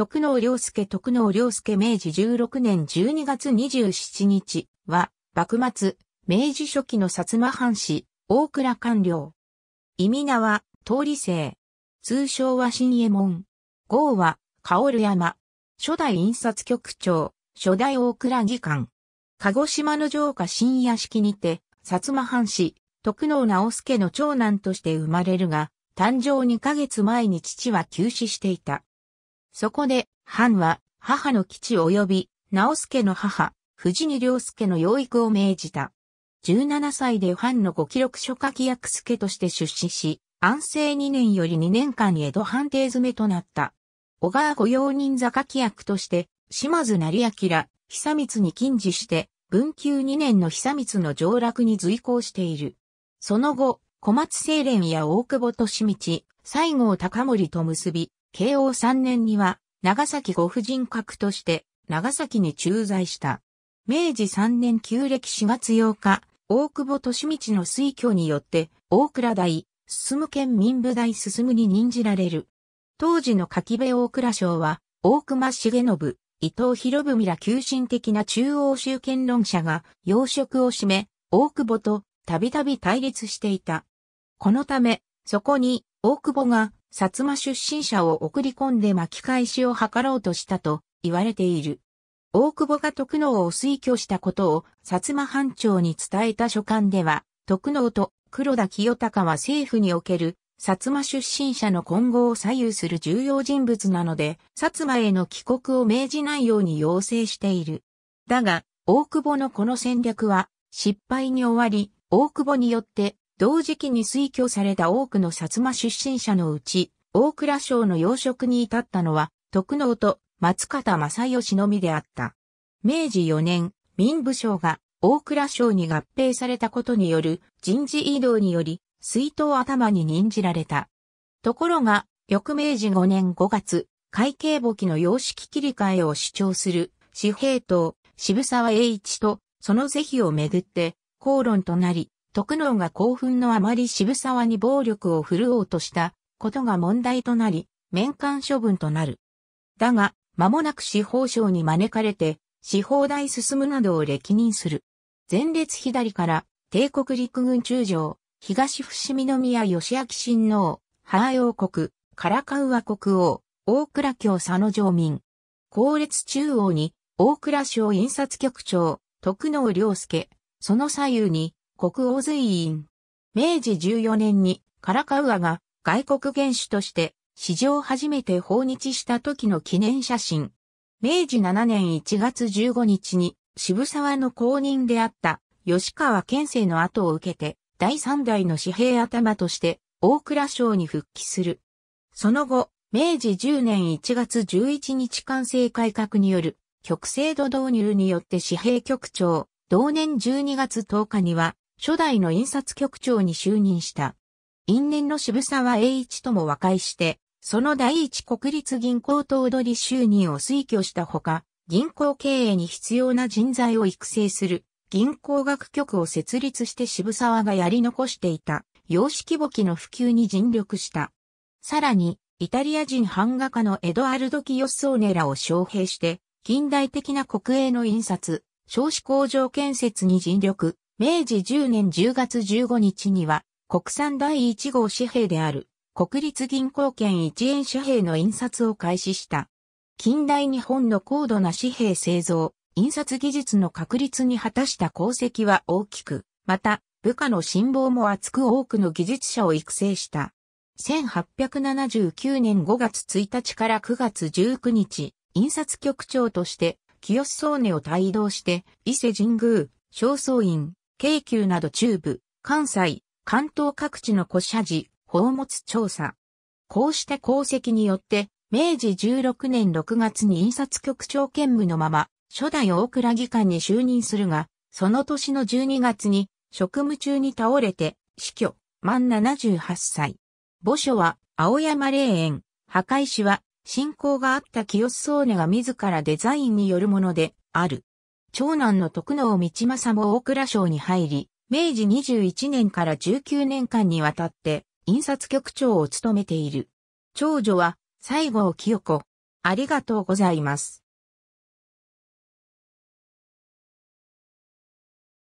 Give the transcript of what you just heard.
徳能良介徳能良介明治16年12月27日は、幕末、明治初期の薩摩藩士、大倉官僚。意味名は、通り生。通称は新江衛門。号は、薫山。初代印刷局長、初代大倉議官。鹿児島の城下新屋敷にて、薩摩藩士、徳能直介の長男として生まれるが、誕生2ヶ月前に父は急死していた。そこで、藩は、母の基地及び、直助の母、藤に良助の養育を命じた。17歳で藩のご記録書書き役助として出資し、安政2年より2年間江戸藩邸詰めとなった。小川御用人座書き役として、島津成明、久光に近似して、文久2年の久光の上落に随行している。その後、小松清廉や大久保利道、西郷隆盛と結び、慶応3年には長崎ご婦人格として長崎に駐在した。明治3年旧暦4月8日、大久保利道の推挙によって大倉大、進む県民部大進むに任じられる。当時の柿部大倉省は、大熊重信、伊藤博文ら急進的な中央集権論者が要職を占め、大久保とたびたび対立していた。このため、そこに大久保が薩摩出身者を送り込んで巻き返しを図ろうとしたと言われている。大久保が徳能を推挙したことを薩摩藩長に伝えた書簡では、徳能と黒田清隆は政府における薩摩出身者の今後を左右する重要人物なので、薩摩への帰国を命じないように要請している。だが、大久保のこの戦略は失敗に終わり、大久保によって同時期に推挙された多くの薩摩出身者のうち、大蔵省の要職に至ったのは、徳能と松方正義のみであった。明治4年、民部省が大蔵省に合併されたことによる人事異動により、水頭頭に任じられた。ところが、翌明治5年5月、会計簿記の様式切り替えを主張する、紙幣党、渋沢栄一と、その是非をめぐって、口論となり、徳能が興奮のあまり渋沢に暴力を振るおうとしたことが問題となり、面官処分となる。だが、間もなく司法省に招かれて、司法大進むなどを歴任する。前列左から、帝国陸軍中将、東伏見宮義明親王、ハー王国、カラカウア国王、大倉京佐野城民。後列中央に、大倉省印刷局長、徳能良介、その左右に、国王随員。明治14年にカラカウアが外国元首として史上初めて訪日した時の記念写真。明治7年1月15日に渋沢の公認であった吉川県政の後を受けて第3代の紙幣頭として大蔵省に復帰する。その後、明治10年1月11日完成改革による局制度導入によって紙幣局長、同年12月10日には初代の印刷局長に就任した。因縁の渋沢栄一とも和解して、その第一国立銀行頭取就任を推挙したほか、銀行経営に必要な人材を育成する銀行学局を設立して渋沢がやり残していた様式簿記の普及に尽力した。さらに、イタリア人版画家のエドアルド・キヨッソーネラを招聘して、近代的な国営の印刷、少子工場建設に尽力、明治10年10月15日には、国産第1号紙幣である、国立銀行券1円紙幣の印刷を開始した。近代日本の高度な紙幣製造、印刷技術の確立に果たした功績は大きく、また、部下の辛抱も厚く多くの技術者を育成した。1879年5月1日から9月19日、印刷局長として、清宗根を帯同して、伊勢神宮、正倉院、京急など中部、関西、関東各地の古社寺、宝物調査。こうした功績によって、明治16年6月に印刷局長兼務のまま、初代大倉議官に就任するが、その年の12月に、職務中に倒れて、死去、満78歳。墓所は、青山霊園、墓石は、信仰があった清須宗が自らデザインによるもので、ある。長男の徳能道政も大蔵省に入り、明治21年から19年間にわたって印刷局長を務めている。長女は西郷清子。ありがとうございます。